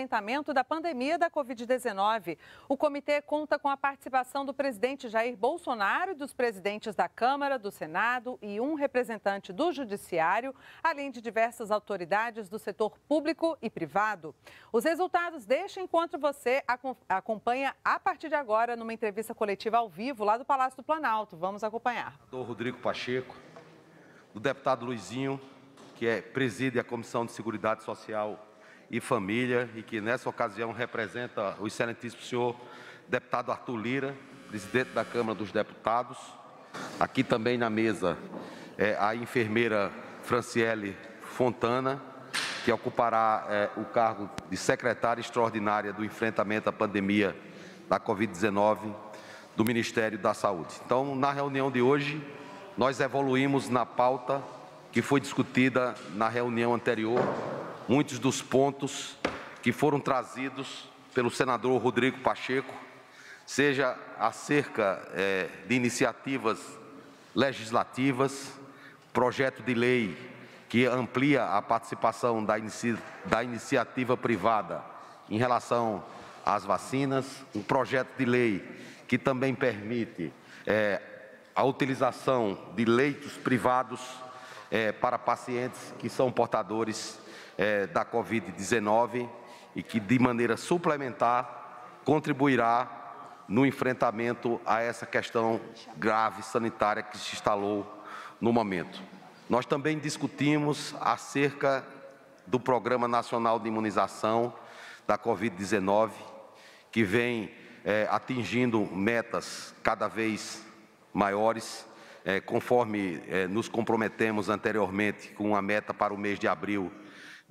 enfrentamento da pandemia da Covid-19. O comitê conta com a participação do presidente Jair Bolsonaro e dos presidentes da Câmara, do Senado e um representante do Judiciário, além de diversas autoridades do setor público e privado. Os resultados deste encontro você acompanha a partir de agora numa entrevista coletiva ao vivo lá do Palácio do Planalto. Vamos acompanhar. Do Rodrigo Pacheco, do deputado Luizinho, que é, preside a Comissão de Seguridade Social e Família, e que nessa ocasião representa o excelentíssimo senhor deputado Arthur Lira, presidente da Câmara dos Deputados. Aqui também na mesa é a enfermeira Franciele Fontana, que ocupará é, o cargo de secretária extraordinária do enfrentamento à pandemia da Covid-19 do Ministério da Saúde. Então, na reunião de hoje, nós evoluímos na pauta que foi discutida na reunião anterior muitos dos pontos que foram trazidos pelo senador Rodrigo Pacheco, seja acerca é, de iniciativas legislativas, projeto de lei que amplia a participação da, inici da iniciativa privada em relação às vacinas, um projeto de lei que também permite é, a utilização de leitos privados é, para pacientes que são portadores é, da Covid-19 e que, de maneira suplementar, contribuirá no enfrentamento a essa questão grave sanitária que se instalou no momento. Nós também discutimos acerca do Programa Nacional de Imunização da Covid-19, que vem é, atingindo metas cada vez maiores, é, conforme é, nos comprometemos anteriormente com a meta para o mês de abril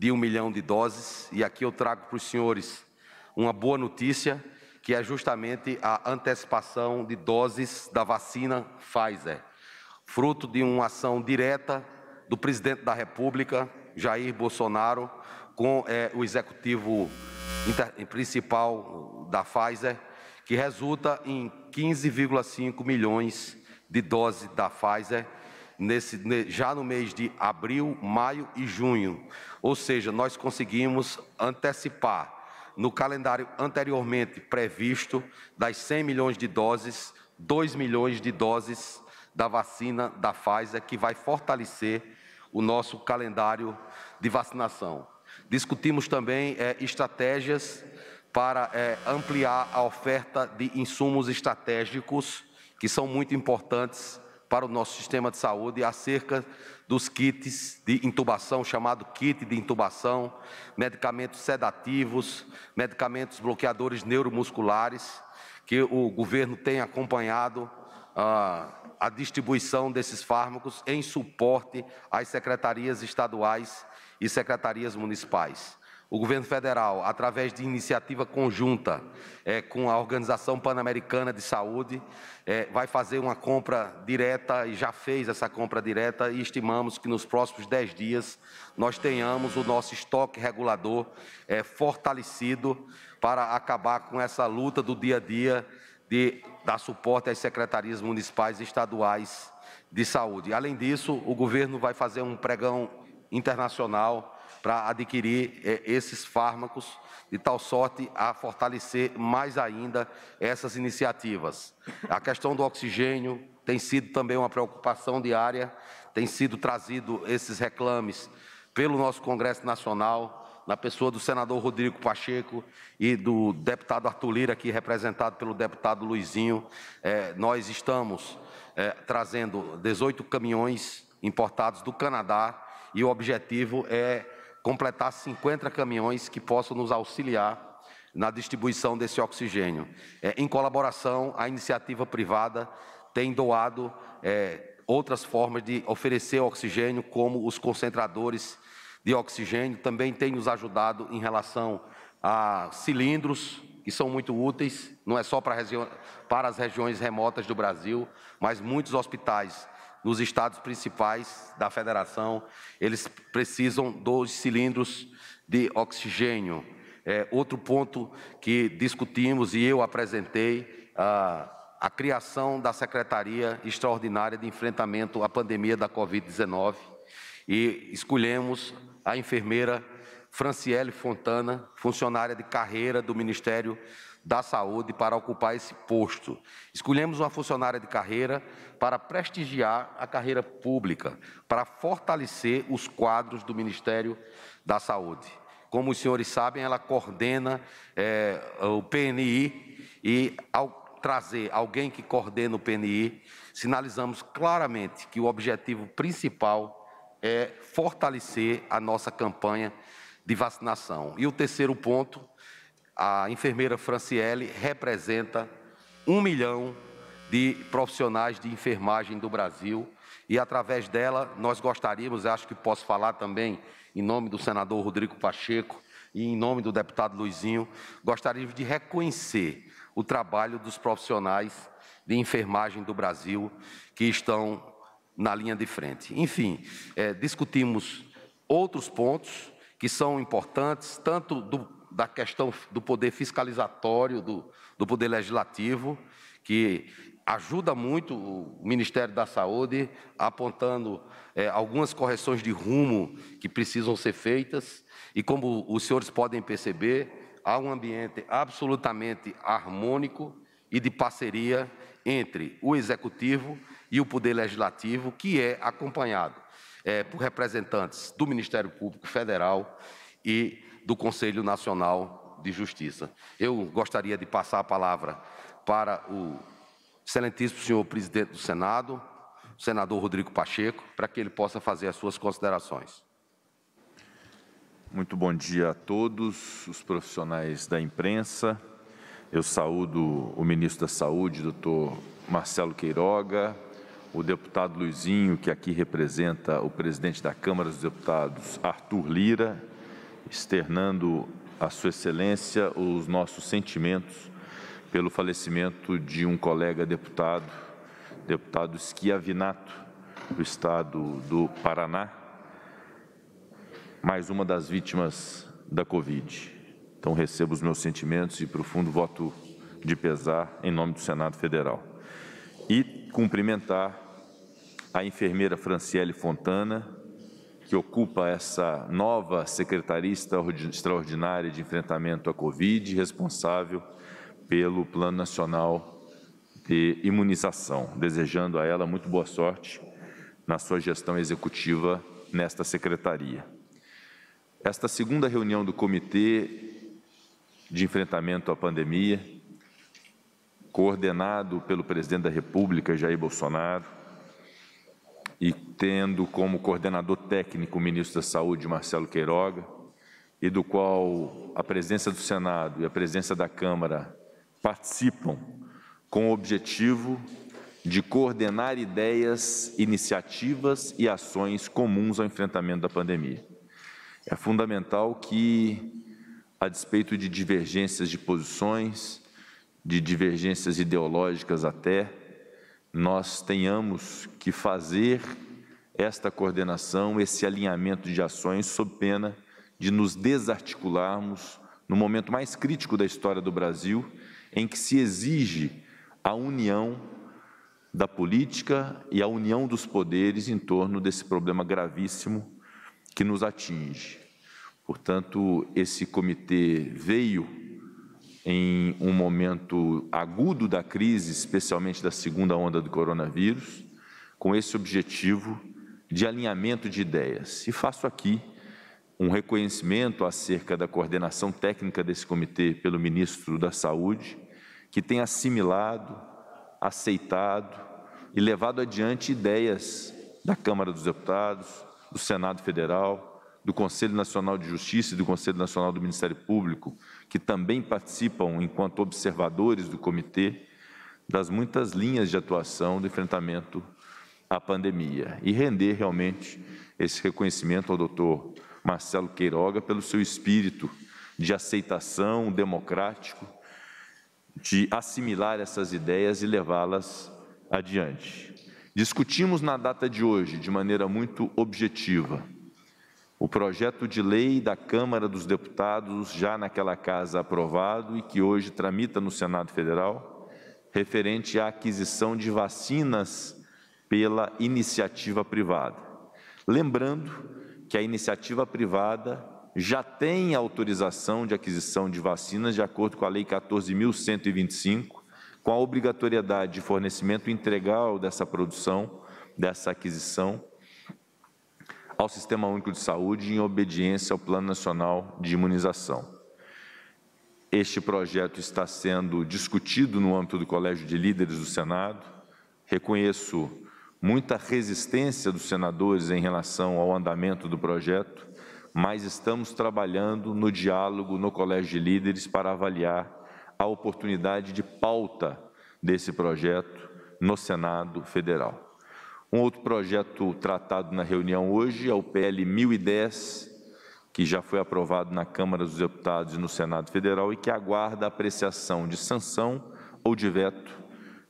de um milhão de doses. E aqui eu trago para os senhores uma boa notícia, que é justamente a antecipação de doses da vacina Pfizer, fruto de uma ação direta do presidente da República, Jair Bolsonaro, com é, o executivo inter, principal da Pfizer, que resulta em 15,5 milhões de doses da Pfizer nesse, já no mês de abril, maio e junho. Ou seja, nós conseguimos antecipar no calendário anteriormente previsto das 100 milhões de doses, 2 milhões de doses da vacina da Pfizer, que vai fortalecer o nosso calendário de vacinação. Discutimos também é, estratégias para é, ampliar a oferta de insumos estratégicos, que são muito importantes para o nosso sistema de saúde acerca dos kits de intubação, chamado kit de intubação, medicamentos sedativos, medicamentos bloqueadores neuromusculares, que o governo tem acompanhado ah, a distribuição desses fármacos em suporte às secretarias estaduais e secretarias municipais o governo federal, através de iniciativa conjunta é, com a Organização Pan-Americana de Saúde, é, vai fazer uma compra direta e já fez essa compra direta e estimamos que nos próximos 10 dias nós tenhamos o nosso estoque regulador é, fortalecido para acabar com essa luta do dia a dia de dar suporte às secretarias municipais e estaduais de saúde. Além disso, o governo vai fazer um pregão internacional para adquirir é, esses fármacos, de tal sorte a fortalecer mais ainda essas iniciativas. A questão do oxigênio tem sido também uma preocupação diária, tem sido trazido esses reclames pelo nosso Congresso Nacional, na pessoa do senador Rodrigo Pacheco e do deputado Arthur Lira, aqui representado pelo deputado Luizinho, eh, nós estamos eh, trazendo 18 caminhões importados do Canadá e o objetivo é completar 50 caminhões que possam nos auxiliar na distribuição desse oxigênio. É, em colaboração, a iniciativa privada tem doado é, outras formas de oferecer oxigênio, como os concentradores de oxigênio, também tem nos ajudado em relação a cilindros, que são muito úteis, não é só para, para as regiões remotas do Brasil, mas muitos hospitais nos estados principais da federação, eles precisam dos cilindros de oxigênio. É, outro ponto que discutimos e eu apresentei, a criação da Secretaria Extraordinária de Enfrentamento à Pandemia da Covid-19 e escolhemos a enfermeira Franciele Fontana, funcionária de carreira do Ministério da Saúde para ocupar esse posto. Escolhemos uma funcionária de carreira para prestigiar a carreira pública, para fortalecer os quadros do Ministério da Saúde. Como os senhores sabem, ela coordena é, o PNI e, ao trazer alguém que coordena o PNI, sinalizamos claramente que o objetivo principal é fortalecer a nossa campanha de vacinação. E o terceiro ponto a enfermeira Franciele representa um milhão de profissionais de enfermagem do Brasil e através dela nós gostaríamos, acho que posso falar também em nome do senador Rodrigo Pacheco e em nome do deputado Luizinho, gostaríamos de reconhecer o trabalho dos profissionais de enfermagem do Brasil que estão na linha de frente. Enfim, é, discutimos outros pontos que são importantes, tanto do da questão do poder fiscalizatório, do, do poder legislativo, que ajuda muito o Ministério da Saúde, apontando é, algumas correções de rumo que precisam ser feitas. E como os senhores podem perceber, há um ambiente absolutamente harmônico e de parceria entre o Executivo e o Poder Legislativo, que é acompanhado é, por representantes do Ministério Público Federal e do Conselho Nacional de Justiça. Eu gostaria de passar a palavra para o excelentíssimo senhor presidente do Senado, o senador Rodrigo Pacheco, para que ele possa fazer as suas considerações. Muito bom dia a todos os profissionais da imprensa. Eu saúdo o ministro da Saúde, doutor Marcelo Queiroga, o deputado Luizinho, que aqui representa o presidente da Câmara dos Deputados, Arthur Lira, externando à Sua Excelência os nossos sentimentos pelo falecimento de um colega deputado, deputado Schiavinato, do estado do Paraná, mais uma das vítimas da Covid. Então, recebo os meus sentimentos e profundo voto de pesar em nome do Senado Federal. E cumprimentar a enfermeira Franciele Fontana, que ocupa essa nova secretarista Extraordinária de Enfrentamento à Covid, responsável pelo Plano Nacional de Imunização. Desejando a ela muito boa sorte na sua gestão executiva nesta secretaria. Esta segunda reunião do Comitê de Enfrentamento à Pandemia, coordenado pelo presidente da República, Jair Bolsonaro, e tendo como coordenador técnico o ministro da Saúde, Marcelo Queiroga, e do qual a presença do Senado e a presença da Câmara participam com o objetivo de coordenar ideias, iniciativas e ações comuns ao enfrentamento da pandemia. É fundamental que, a despeito de divergências de posições, de divergências ideológicas até, nós tenhamos que fazer esta coordenação, esse alinhamento de ações, sob pena de nos desarticularmos no momento mais crítico da história do Brasil, em que se exige a união da política e a união dos poderes em torno desse problema gravíssimo que nos atinge. Portanto, esse comitê veio em um momento agudo da crise, especialmente da segunda onda do coronavírus, com esse objetivo de alinhamento de ideias. E faço aqui um reconhecimento acerca da coordenação técnica desse comitê pelo ministro da Saúde, que tem assimilado, aceitado e levado adiante ideias da Câmara dos Deputados, do Senado Federal, do Conselho Nacional de Justiça e do Conselho Nacional do Ministério Público, que também participam enquanto observadores do comitê, das muitas linhas de atuação do enfrentamento à pandemia e render realmente esse reconhecimento ao doutor Marcelo Queiroga pelo seu espírito de aceitação democrático, de assimilar essas ideias e levá-las adiante. Discutimos na data de hoje, de maneira muito objetiva, o projeto de lei da Câmara dos Deputados, já naquela casa aprovado e que hoje tramita no Senado Federal, referente à aquisição de vacinas pela iniciativa privada. Lembrando que a iniciativa privada já tem autorização de aquisição de vacinas de acordo com a Lei 14.125, com a obrigatoriedade de fornecimento integral dessa produção, dessa aquisição, ao Sistema Único de Saúde em obediência ao Plano Nacional de Imunização. Este projeto está sendo discutido no âmbito do Colégio de Líderes do Senado. Reconheço muita resistência dos senadores em relação ao andamento do projeto, mas estamos trabalhando no diálogo no Colégio de Líderes para avaliar a oportunidade de pauta desse projeto no Senado Federal. Um outro projeto tratado na reunião hoje é o PL 1010, que já foi aprovado na Câmara dos Deputados e no Senado Federal e que aguarda a apreciação de sanção ou de veto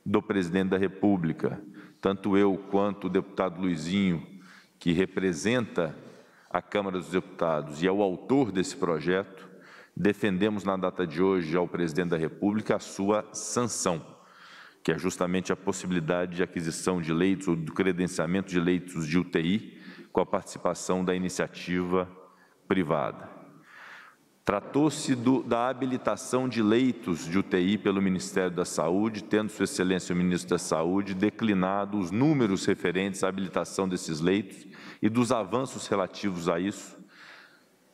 do presidente da República. Tanto eu quanto o deputado Luizinho, que representa a Câmara dos Deputados e é o autor desse projeto, defendemos na data de hoje ao presidente da República a sua sanção que é justamente a possibilidade de aquisição de leitos ou do credenciamento de leitos de UTI com a participação da iniciativa privada. Tratou-se da habilitação de leitos de UTI pelo Ministério da Saúde, tendo Sua Excelência o Ministro da Saúde declinado os números referentes à habilitação desses leitos e dos avanços relativos a isso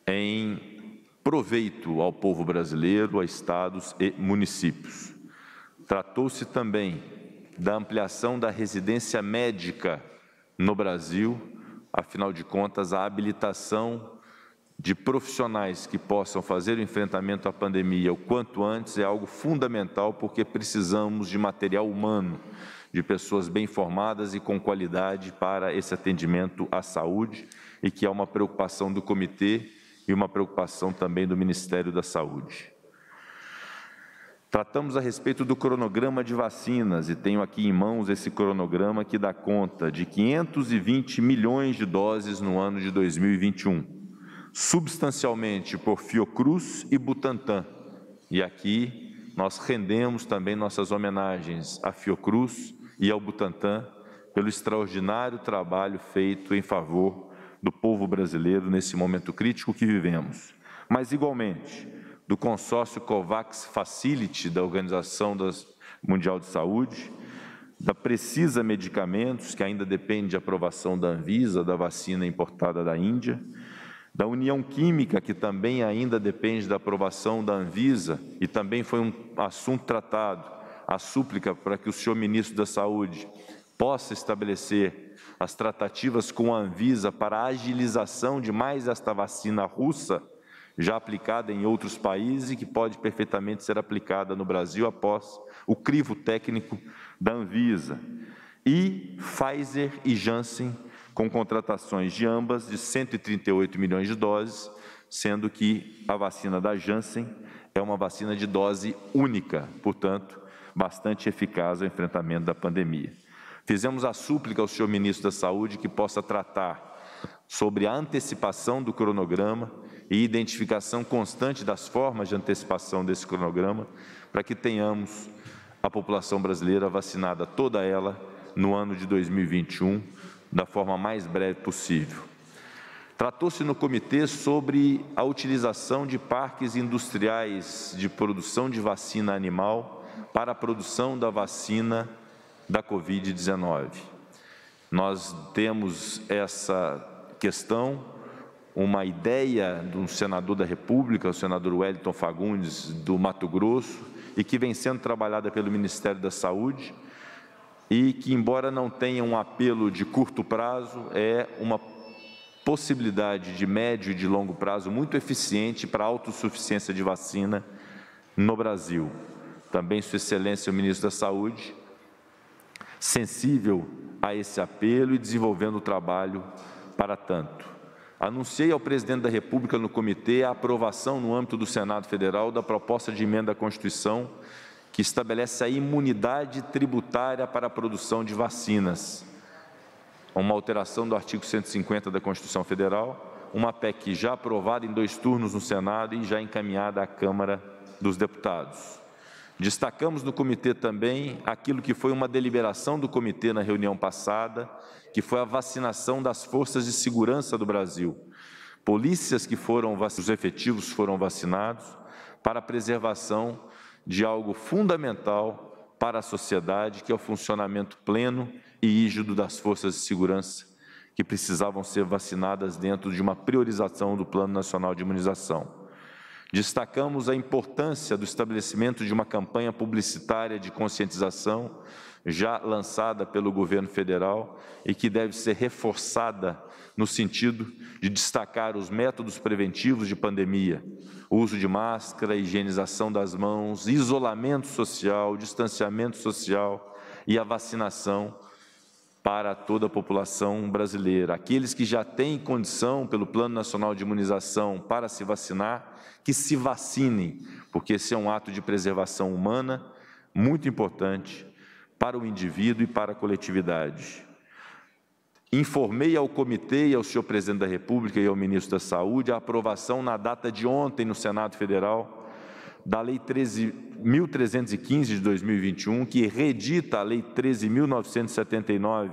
em proveito ao povo brasileiro, a estados e municípios. Tratou-se também da ampliação da residência médica no Brasil, afinal de contas, a habilitação de profissionais que possam fazer o enfrentamento à pandemia o quanto antes é algo fundamental, porque precisamos de material humano, de pessoas bem formadas e com qualidade para esse atendimento à saúde, e que é uma preocupação do comitê e uma preocupação também do Ministério da Saúde. Tratamos a respeito do cronograma de vacinas e tenho aqui em mãos esse cronograma que dá conta de 520 milhões de doses no ano de 2021, substancialmente por Fiocruz e Butantan. E aqui nós rendemos também nossas homenagens a Fiocruz e ao Butantan pelo extraordinário trabalho feito em favor do povo brasileiro nesse momento crítico que vivemos. Mas igualmente, do consórcio COVAX Facility da Organização Mundial de Saúde, da Precisa Medicamentos, que ainda depende de aprovação da Anvisa, da vacina importada da Índia, da União Química, que também ainda depende da aprovação da Anvisa, e também foi um assunto tratado, a súplica para que o senhor ministro da Saúde possa estabelecer as tratativas com a Anvisa para a agilização de mais esta vacina russa, já aplicada em outros países e que pode perfeitamente ser aplicada no Brasil após o crivo técnico da Anvisa. E Pfizer e Janssen com contratações de ambas de 138 milhões de doses, sendo que a vacina da Janssen é uma vacina de dose única, portanto, bastante eficaz ao enfrentamento da pandemia. Fizemos a súplica ao senhor ministro da Saúde que possa tratar sobre a antecipação do cronograma e identificação constante das formas de antecipação desse cronograma, para que tenhamos a população brasileira vacinada toda ela no ano de 2021, da forma mais breve possível. Tratou-se no comitê sobre a utilização de parques industriais de produção de vacina animal para a produção da vacina da Covid-19. Nós temos essa questão uma ideia de um senador da República, o senador Wellington Fagundes, do Mato Grosso, e que vem sendo trabalhada pelo Ministério da Saúde, e que, embora não tenha um apelo de curto prazo, é uma possibilidade de médio e de longo prazo muito eficiente para a autossuficiência de vacina no Brasil. Também Sua Excelência, o Ministro da Saúde, sensível a esse apelo e desenvolvendo o trabalho para tanto anunciei ao presidente da República no comitê a aprovação no âmbito do Senado Federal da proposta de emenda à Constituição que estabelece a imunidade tributária para a produção de vacinas. Uma alteração do artigo 150 da Constituição Federal, uma PEC já aprovada em dois turnos no Senado e já encaminhada à Câmara dos Deputados. Destacamos no comitê também aquilo que foi uma deliberação do comitê na reunião passada, que foi a vacinação das forças de segurança do Brasil. Polícias que foram os efetivos foram vacinados para a preservação de algo fundamental para a sociedade, que é o funcionamento pleno e rígido das forças de segurança, que precisavam ser vacinadas dentro de uma priorização do Plano Nacional de Imunização. Destacamos a importância do estabelecimento de uma campanha publicitária de conscientização, já lançada pelo governo federal e que deve ser reforçada no sentido de destacar os métodos preventivos de pandemia, o uso de máscara, higienização das mãos, isolamento social, distanciamento social e a vacinação para toda a população brasileira. Aqueles que já têm condição pelo Plano Nacional de Imunização para se vacinar, que se vacinem, porque esse é um ato de preservação humana muito importante para o indivíduo e para a coletividade. Informei ao comitê e ao senhor presidente da República e ao ministro da Saúde a aprovação na data de ontem no Senado Federal da Lei 13.315 de 2021, que redita a Lei 13.979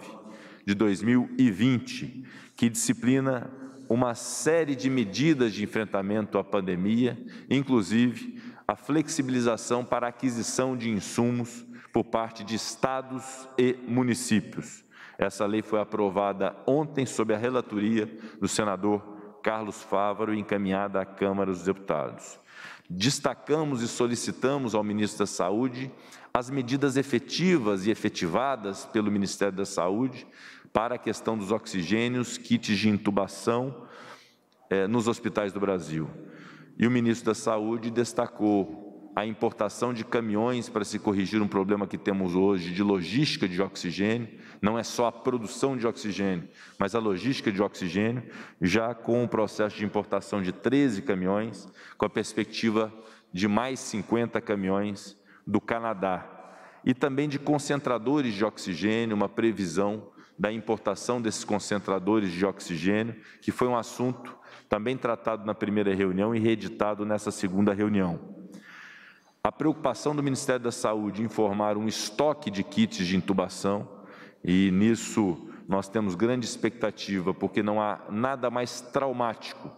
de 2020, que disciplina uma série de medidas de enfrentamento à pandemia, inclusive a flexibilização para a aquisição de insumos por parte de estados e municípios. Essa lei foi aprovada ontem sob a relatoria do senador Carlos Fávaro e encaminhada à Câmara dos Deputados. Destacamos e solicitamos ao ministro da Saúde as medidas efetivas e efetivadas pelo Ministério da Saúde para a questão dos oxigênios, kits de intubação eh, nos hospitais do Brasil. E o ministro da Saúde destacou a importação de caminhões para se corrigir um problema que temos hoje de logística de oxigênio, não é só a produção de oxigênio, mas a logística de oxigênio, já com o processo de importação de 13 caminhões, com a perspectiva de mais 50 caminhões do Canadá, e também de concentradores de oxigênio, uma previsão da importação desses concentradores de oxigênio, que foi um assunto também tratado na primeira reunião e reeditado nessa segunda reunião a preocupação do Ministério da Saúde em formar um estoque de kits de intubação, e nisso nós temos grande expectativa, porque não há nada mais traumático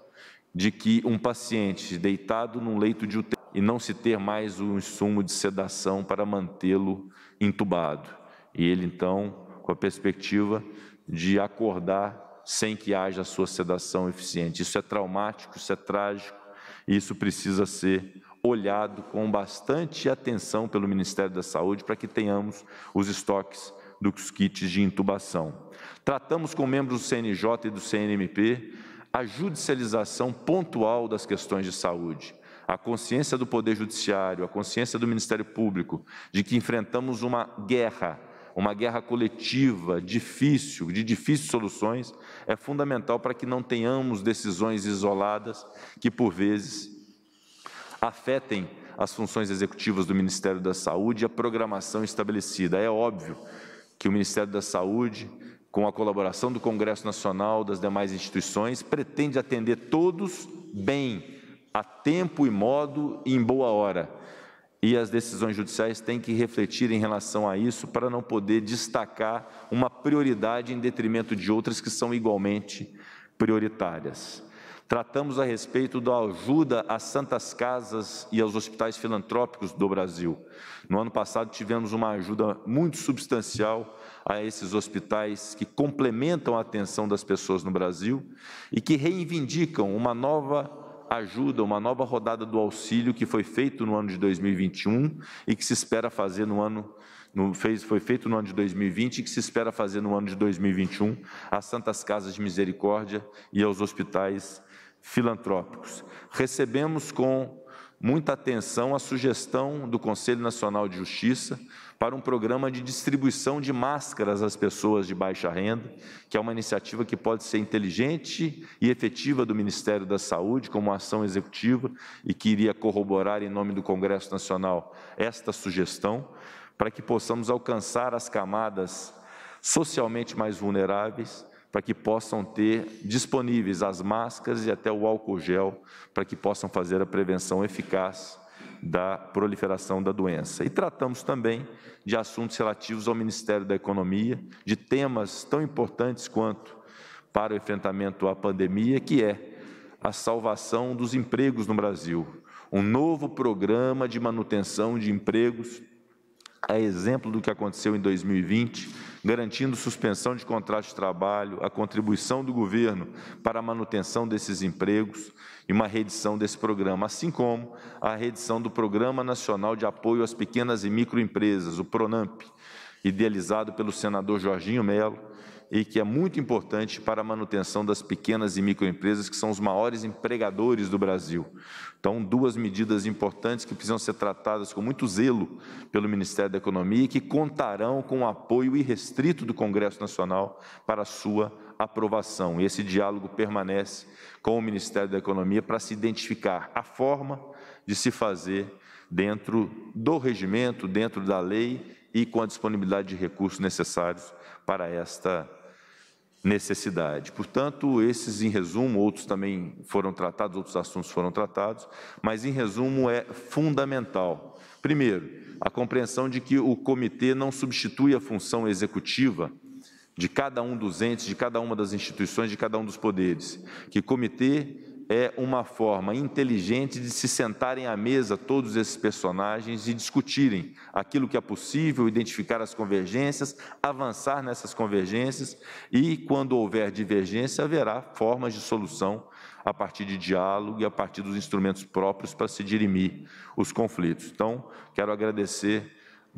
de que um paciente deitado num leito de UTI e não se ter mais o insumo de sedação para mantê-lo intubado. E ele então, com a perspectiva de acordar sem que haja a sua sedação eficiente. Isso é traumático, isso é trágico, e isso precisa ser olhado com bastante atenção pelo Ministério da Saúde para que tenhamos os estoques dos kits de intubação. Tratamos com membros do CNJ e do CNMP a judicialização pontual das questões de saúde, a consciência do Poder Judiciário, a consciência do Ministério Público de que enfrentamos uma guerra, uma guerra coletiva, difícil, de difíceis soluções, é fundamental para que não tenhamos decisões isoladas que, por vezes, afetem as funções executivas do Ministério da Saúde e a programação estabelecida. É óbvio que o Ministério da Saúde, com a colaboração do Congresso Nacional, das demais instituições, pretende atender todos bem, a tempo e modo e em boa hora. E as decisões judiciais têm que refletir em relação a isso para não poder destacar uma prioridade em detrimento de outras que são igualmente prioritárias. Tratamos a respeito da ajuda às santas casas e aos hospitais filantrópicos do Brasil. No ano passado, tivemos uma ajuda muito substancial a esses hospitais que complementam a atenção das pessoas no Brasil e que reivindicam uma nova ajuda, uma nova rodada do auxílio que foi feito no ano de 2021 e que se espera fazer no ano no, fez, foi feito no ano de 2020 e que se espera fazer no ano de 2021 às Santas Casas de Misericórdia e aos hospitais filantrópicos. Recebemos com muita atenção a sugestão do Conselho Nacional de Justiça para um programa de distribuição de máscaras às pessoas de baixa renda, que é uma iniciativa que pode ser inteligente e efetiva do Ministério da Saúde como ação executiva e que iria corroborar em nome do Congresso Nacional esta sugestão, para que possamos alcançar as camadas socialmente mais vulneráveis para que possam ter disponíveis as máscaras e até o álcool gel, para que possam fazer a prevenção eficaz da proliferação da doença. E tratamos também de assuntos relativos ao Ministério da Economia, de temas tão importantes quanto para o enfrentamento à pandemia, que é a salvação dos empregos no Brasil, um novo programa de manutenção de empregos, a é exemplo do que aconteceu em 2020 garantindo suspensão de contratos de trabalho, a contribuição do governo para a manutenção desses empregos e uma reedição desse programa, assim como a reedição do Programa Nacional de Apoio às Pequenas e Microempresas, o PRONAMP, idealizado pelo senador Jorginho Melo, e que é muito importante para a manutenção das pequenas e microempresas, que são os maiores empregadores do Brasil. Então, duas medidas importantes que precisam ser tratadas com muito zelo pelo Ministério da Economia e que contarão com o apoio irrestrito do Congresso Nacional para a sua aprovação. E esse diálogo permanece com o Ministério da Economia para se identificar a forma de se fazer dentro do regimento, dentro da lei e com a disponibilidade de recursos necessários para esta necessidade. Portanto, esses em resumo, outros também foram tratados, outros assuntos foram tratados, mas em resumo é fundamental. Primeiro, a compreensão de que o comitê não substitui a função executiva de cada um dos entes, de cada uma das instituições, de cada um dos poderes, que comitê é uma forma inteligente de se sentarem à mesa todos esses personagens e discutirem aquilo que é possível, identificar as convergências, avançar nessas convergências e, quando houver divergência, haverá formas de solução a partir de diálogo e a partir dos instrumentos próprios para se dirimir os conflitos. Então, quero agradecer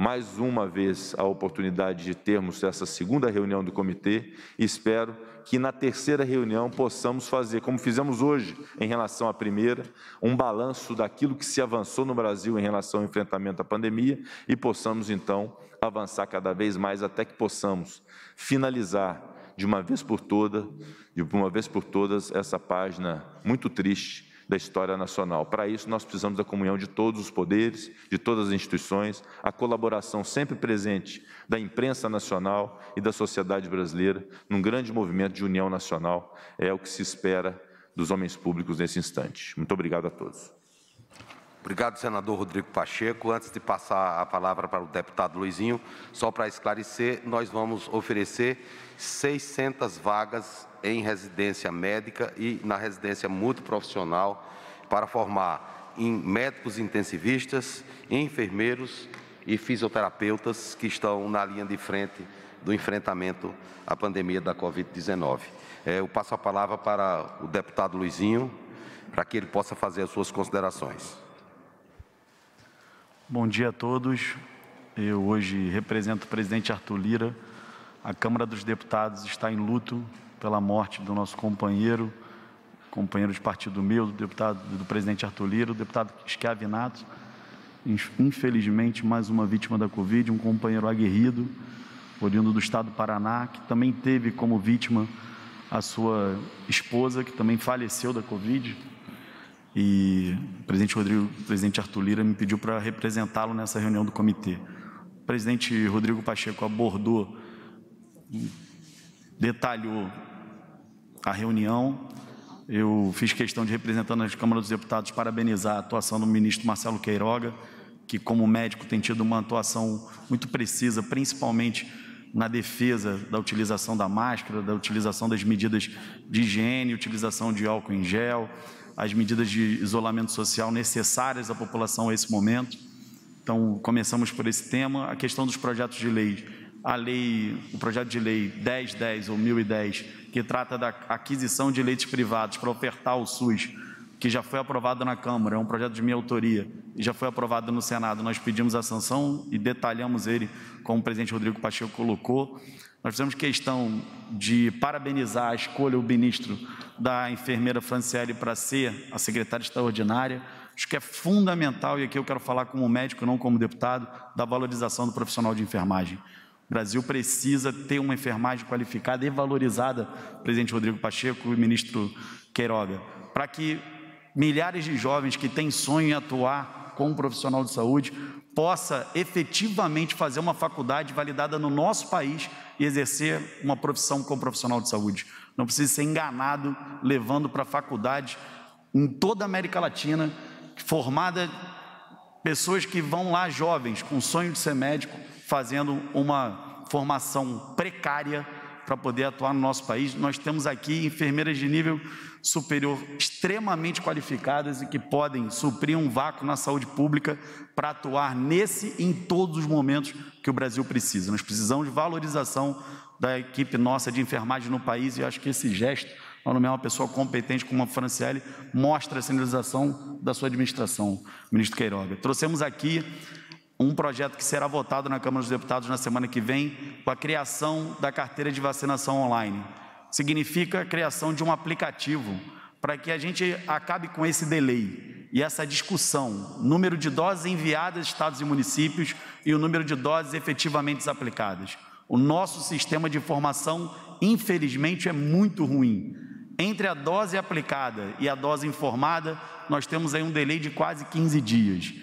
mais uma vez a oportunidade de termos essa segunda reunião do comitê e espero que na terceira reunião possamos fazer, como fizemos hoje em relação à primeira, um balanço daquilo que se avançou no Brasil em relação ao enfrentamento à pandemia e possamos então avançar cada vez mais até que possamos finalizar de uma vez por toda, de uma vez por todas essa página muito triste da história nacional. Para isso, nós precisamos da comunhão de todos os poderes, de todas as instituições, a colaboração sempre presente da imprensa nacional e da sociedade brasileira, num grande movimento de união nacional. É o que se espera dos homens públicos nesse instante. Muito obrigado a todos. Obrigado, senador Rodrigo Pacheco. Antes de passar a palavra para o deputado Luizinho, só para esclarecer, nós vamos oferecer 600 vagas em residência médica e na residência multiprofissional para formar em médicos intensivistas, enfermeiros e fisioterapeutas que estão na linha de frente do enfrentamento à pandemia da Covid-19. É, eu passo a palavra para o deputado Luizinho, para que ele possa fazer as suas considerações. Bom dia a todos. Eu hoje represento o presidente Arthur Lira. A Câmara dos Deputados está em luto pela morte do nosso companheiro, companheiro de partido meu, do deputado do presidente Arthur Lira, o deputado Schiavinato. Infelizmente, mais uma vítima da Covid, um companheiro aguerrido, oriundo do estado do Paraná, que também teve como vítima a sua esposa, que também faleceu da Covid, e o presidente Rodrigo, o presidente Arthur Lira me pediu para representá-lo nessa reunião do comitê. O presidente Rodrigo Pacheco abordou, detalhou a reunião. Eu fiz questão de, representando as Câmara dos Deputados, parabenizar a atuação do ministro Marcelo Queiroga, que, como médico, tem tido uma atuação muito precisa, principalmente na defesa da utilização da máscara, da utilização das medidas de higiene, utilização de álcool em gel, as medidas de isolamento social necessárias à população a esse momento. Então, começamos por esse tema. A questão dos projetos de lei. A lei, o projeto de lei 1010 ou 1010, que trata da aquisição de leitos privados para ofertar o SUS, que já foi aprovado na Câmara, é um projeto de minha autoria, e já foi aprovado no Senado. Nós pedimos a sanção e detalhamos ele, como o presidente Rodrigo Pacheco colocou. Nós fizemos questão de parabenizar a escolha do ministro da enfermeira Franciele para ser a secretária extraordinária. Acho que é fundamental, e aqui eu quero falar como médico, não como deputado, da valorização do profissional de enfermagem. O Brasil precisa ter uma enfermagem qualificada e valorizada, presidente Rodrigo Pacheco e ministro Queiroga, para que milhares de jovens que têm sonho em atuar como profissional de saúde possa efetivamente fazer uma faculdade validada no nosso país e exercer uma profissão como profissional de saúde. Não precisa ser enganado levando para a faculdade em toda a América Latina, formada pessoas que vão lá jovens com sonho de ser médico, fazendo uma formação precária para poder atuar no nosso país. Nós temos aqui enfermeiras de nível superior extremamente qualificadas e que podem suprir um vácuo na saúde pública para atuar nesse e em todos os momentos que o Brasil precisa. Nós precisamos de valorização da equipe nossa de enfermagem no país e acho que esse gesto, ao nomear uma pessoa competente como a Franciele, mostra a sinalização da sua administração, ministro Queiroga. Trouxemos aqui um projeto que será votado na Câmara dos Deputados na semana que vem, com a criação da carteira de vacinação online. Significa a criação de um aplicativo para que a gente acabe com esse delay e essa discussão, número de doses enviadas estados e municípios e o número de doses efetivamente aplicadas. O nosso sistema de informação, infelizmente, é muito ruim. Entre a dose aplicada e a dose informada, nós temos aí um delay de quase 15 dias.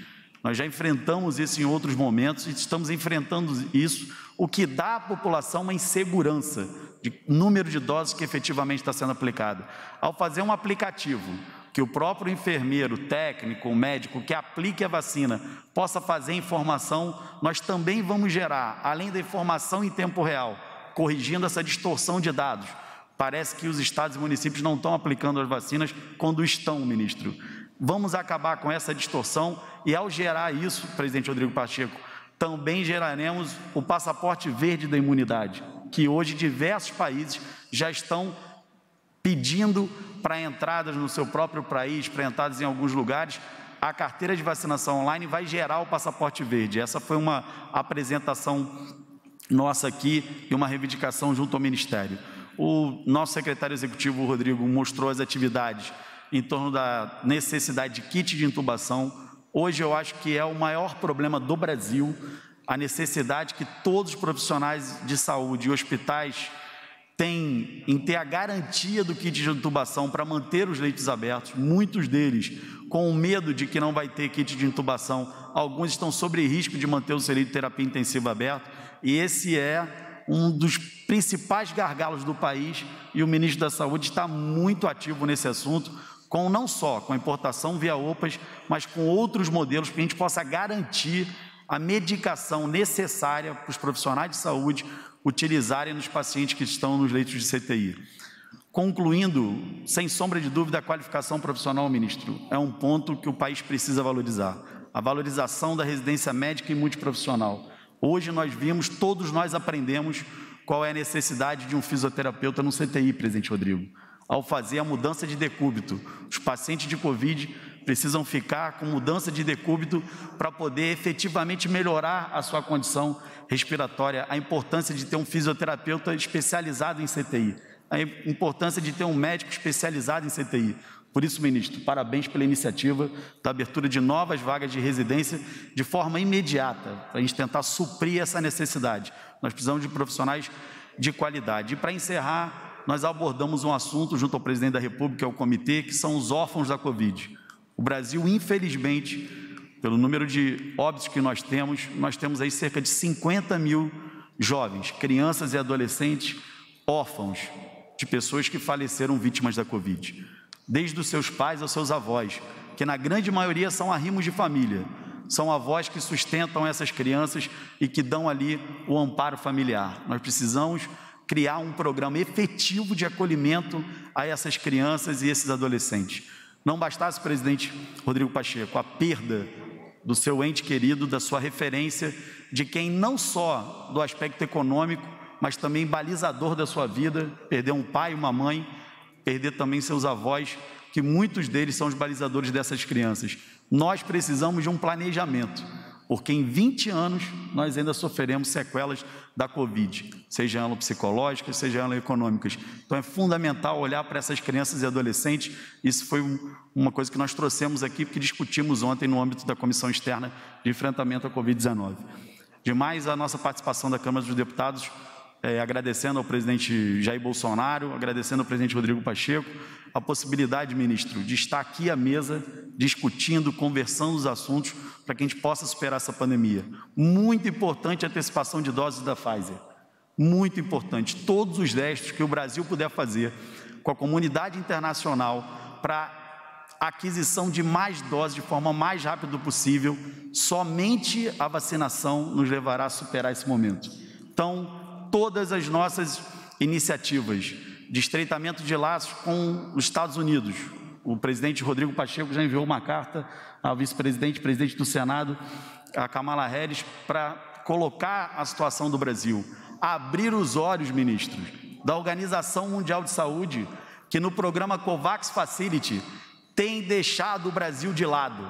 Nós já enfrentamos isso em outros momentos e estamos enfrentando isso, o que dá à população uma insegurança de número de doses que efetivamente está sendo aplicada. Ao fazer um aplicativo, que o próprio enfermeiro, técnico, médico que aplique a vacina possa fazer informação, nós também vamos gerar, além da informação em tempo real, corrigindo essa distorção de dados. Parece que os estados e municípios não estão aplicando as vacinas quando estão, ministro. Vamos acabar com essa distorção e, ao gerar isso, presidente Rodrigo Pacheco, também geraremos o passaporte verde da imunidade, que hoje diversos países já estão pedindo para entradas no seu próprio país, para entradas em alguns lugares, a carteira de vacinação online vai gerar o passaporte verde. Essa foi uma apresentação nossa aqui e uma reivindicação junto ao Ministério. O nosso secretário executivo, Rodrigo, mostrou as atividades em torno da necessidade de kit de intubação. Hoje eu acho que é o maior problema do Brasil, a necessidade que todos os profissionais de saúde e hospitais têm em ter a garantia do kit de intubação para manter os leitos abertos, muitos deles com o medo de que não vai ter kit de intubação, alguns estão sobre risco de manter o serviço de terapia intensiva aberto, e esse é um dos principais gargalos do país, e o ministro da Saúde está muito ativo nesse assunto, com não só com a importação via OPAs, mas com outros modelos para a gente possa garantir a medicação necessária para os profissionais de saúde utilizarem nos pacientes que estão nos leitos de CTI. Concluindo, sem sombra de dúvida, a qualificação profissional, ministro, é um ponto que o país precisa valorizar. A valorização da residência médica e multiprofissional. Hoje nós vimos, todos nós aprendemos qual é a necessidade de um fisioterapeuta no CTI, presidente Rodrigo ao fazer a mudança de decúbito. Os pacientes de Covid precisam ficar com mudança de decúbito para poder efetivamente melhorar a sua condição respiratória. A importância de ter um fisioterapeuta especializado em CTI, a importância de ter um médico especializado em CTI. Por isso, ministro, parabéns pela iniciativa da abertura de novas vagas de residência de forma imediata, para a gente tentar suprir essa necessidade. Nós precisamos de profissionais de qualidade. E para encerrar, nós abordamos um assunto junto ao presidente da República, ao é comitê, que são os órfãos da Covid. O Brasil, infelizmente, pelo número de óbitos que nós temos, nós temos aí cerca de 50 mil jovens, crianças e adolescentes órfãos de pessoas que faleceram vítimas da Covid, desde os seus pais aos seus avós, que na grande maioria são arrimos de família, são avós que sustentam essas crianças e que dão ali o amparo familiar. Nós precisamos criar um programa efetivo de acolhimento a essas crianças e esses adolescentes. Não bastasse o presidente Rodrigo Pacheco a perda do seu ente querido, da sua referência, de quem não só do aspecto econômico, mas também balizador da sua vida, perder um pai, uma mãe, perder também seus avós, que muitos deles são os balizadores dessas crianças. Nós precisamos de um planejamento porque em 20 anos nós ainda sofreremos sequelas da Covid, sejam elas psicológicas, sejam elas econômicas. Então é fundamental olhar para essas crianças e adolescentes. Isso foi um, uma coisa que nós trouxemos aqui, porque discutimos ontem no âmbito da Comissão Externa de Enfrentamento à Covid-19. Demais a nossa participação da Câmara dos Deputados é, agradecendo ao presidente Jair Bolsonaro, agradecendo ao presidente Rodrigo Pacheco, a possibilidade, ministro, de estar aqui à mesa discutindo, conversando os assuntos para que a gente possa superar essa pandemia. Muito importante a antecipação de doses da Pfizer. Muito importante. Todos os gestos que o Brasil puder fazer com a comunidade internacional para aquisição de mais doses de forma mais rápida possível, somente a vacinação nos levará a superar esse momento. Então, todas as nossas iniciativas de estreitamento de laços com os Estados Unidos. O presidente Rodrigo Pacheco já enviou uma carta ao vice-presidente, presidente do Senado, a Kamala Harris, para colocar a situação do Brasil, abrir os olhos, ministros, da Organização Mundial de Saúde, que no programa COVAX Facility tem deixado o Brasil de lado.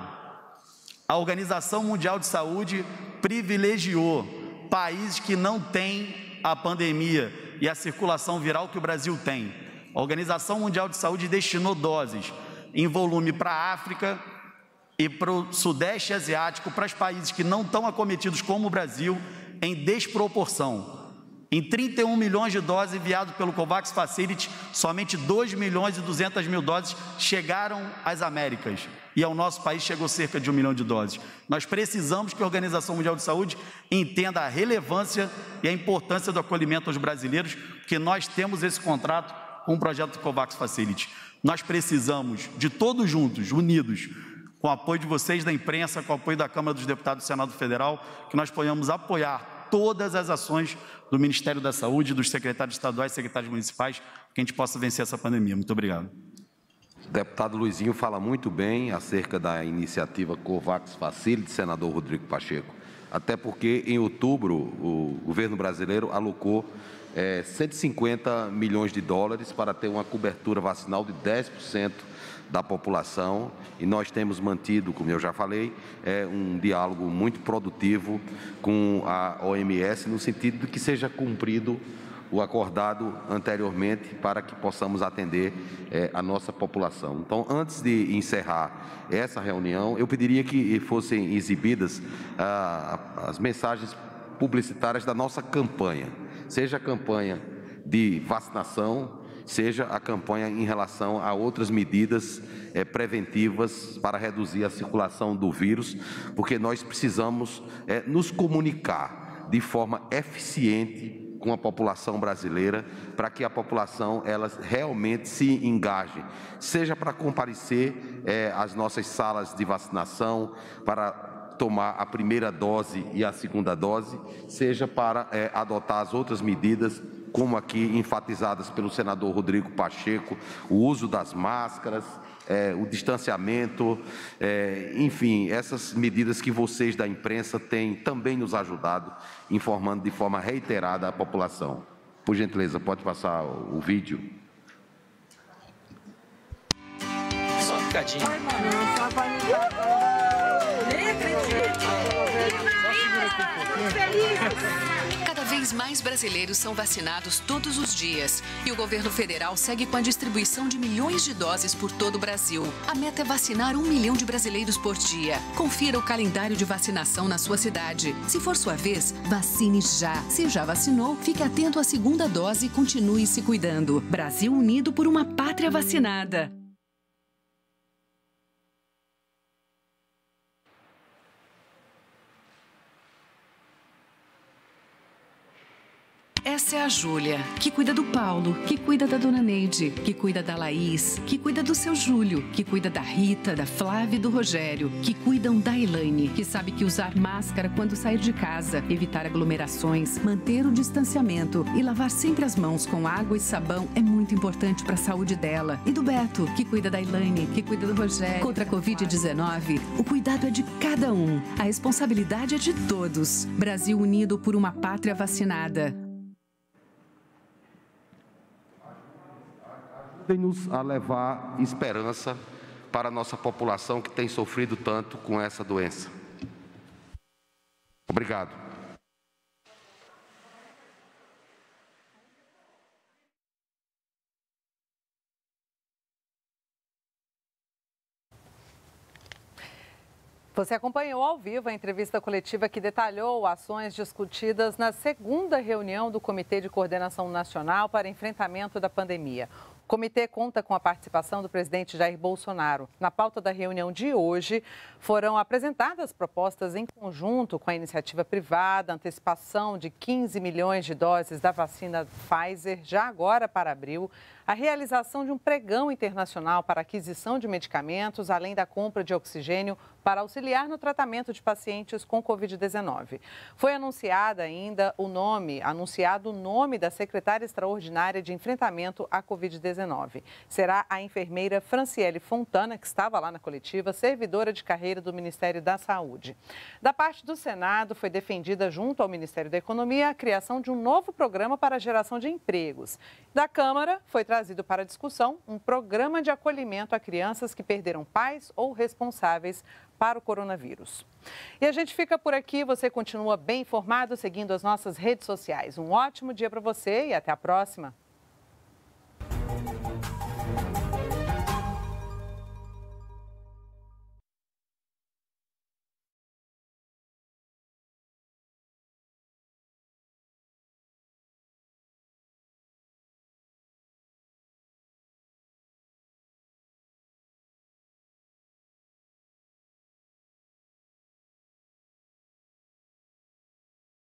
A Organização Mundial de Saúde privilegiou países que não têm a pandemia e a circulação viral que o Brasil tem. A Organização Mundial de Saúde destinou doses em volume para a África e para o Sudeste Asiático, para os países que não estão acometidos como o Brasil, em desproporção. Em 31 milhões de doses enviadas pelo COVAX Facility, somente 2 milhões e 200 mil doses chegaram às Américas. E ao nosso país chegou cerca de um milhão de doses. Nós precisamos que a Organização Mundial de Saúde entenda a relevância e a importância do acolhimento aos brasileiros, porque nós temos esse contrato com o projeto COVAX Facility. Nós precisamos de todos juntos, unidos, com o apoio de vocês da imprensa, com o apoio da Câmara dos Deputados e do Senado Federal, que nós possamos apoiar todas as ações do Ministério da Saúde, dos secretários estaduais, secretários municipais, que a gente possa vencer essa pandemia. Muito obrigado. deputado Luizinho fala muito bem acerca da iniciativa COVAX Facility, senador Rodrigo Pacheco até porque em outubro o governo brasileiro alocou é, 150 milhões de dólares para ter uma cobertura vacinal de 10% da população e nós temos mantido, como eu já falei, é um diálogo muito produtivo com a OMS no sentido de que seja cumprido o acordado anteriormente para que possamos atender eh, a nossa população. Então, antes de encerrar essa reunião, eu pediria que fossem exibidas ah, as mensagens publicitárias da nossa campanha, seja a campanha de vacinação, seja a campanha em relação a outras medidas eh, preventivas para reduzir a circulação do vírus, porque nós precisamos eh, nos comunicar de forma eficiente com a população brasileira, para que a população ela realmente se engaje, seja para comparecer é, às nossas salas de vacinação, para tomar a primeira dose e a segunda dose, seja para é, adotar as outras medidas, como aqui enfatizadas pelo senador Rodrigo Pacheco, o uso das máscaras, é, o distanciamento, é, enfim, essas medidas que vocês da imprensa têm também nos ajudado, informando de forma reiterada a população. Por gentileza, pode passar o, o vídeo. Só um Uhul! Uhul! Uhul! Uhul! mais brasileiros são vacinados todos os dias. E o governo federal segue com a distribuição de milhões de doses por todo o Brasil. A meta é vacinar um milhão de brasileiros por dia. Confira o calendário de vacinação na sua cidade. Se for sua vez, vacine já. Se já vacinou, fique atento à segunda dose e continue se cuidando. Brasil unido por uma pátria vacinada. Essa é a Júlia, que cuida do Paulo, que cuida da Dona Neide, que cuida da Laís, que cuida do seu Júlio, que cuida da Rita, da Flávia e do Rogério, que cuidam da Elaine, que sabe que usar máscara quando sair de casa, evitar aglomerações, manter o distanciamento e lavar sempre as mãos com água e sabão é muito importante para a saúde dela. E do Beto, que cuida da Elaine, que cuida do Rogério. Contra a Covid-19, o cuidado é de cada um, a responsabilidade é de todos. Brasil unido por uma pátria vacinada. ajudem-nos a levar esperança para a nossa população que tem sofrido tanto com essa doença. Obrigado. Você acompanhou ao vivo a entrevista coletiva que detalhou ações discutidas na segunda reunião do Comitê de Coordenação Nacional para Enfrentamento da Pandemia. O comitê conta com a participação do presidente Jair Bolsonaro. Na pauta da reunião de hoje, foram apresentadas propostas em conjunto com a iniciativa privada, antecipação de 15 milhões de doses da vacina Pfizer já agora para abril, a realização de um pregão internacional para aquisição de medicamentos, além da compra de oxigênio para auxiliar no tratamento de pacientes com Covid-19. Foi anunciada ainda o nome, anunciado o nome da secretária extraordinária de enfrentamento à Covid-19. Será a enfermeira Franciele Fontana, que estava lá na coletiva, servidora de carreira do Ministério da Saúde. Da parte do Senado, foi defendida junto ao Ministério da Economia a criação de um novo programa para a geração de empregos. Da Câmara, foi tratada trazido para discussão um programa de acolhimento a crianças que perderam pais ou responsáveis para o coronavírus. E a gente fica por aqui, você continua bem informado seguindo as nossas redes sociais. Um ótimo dia para você e até a próxima.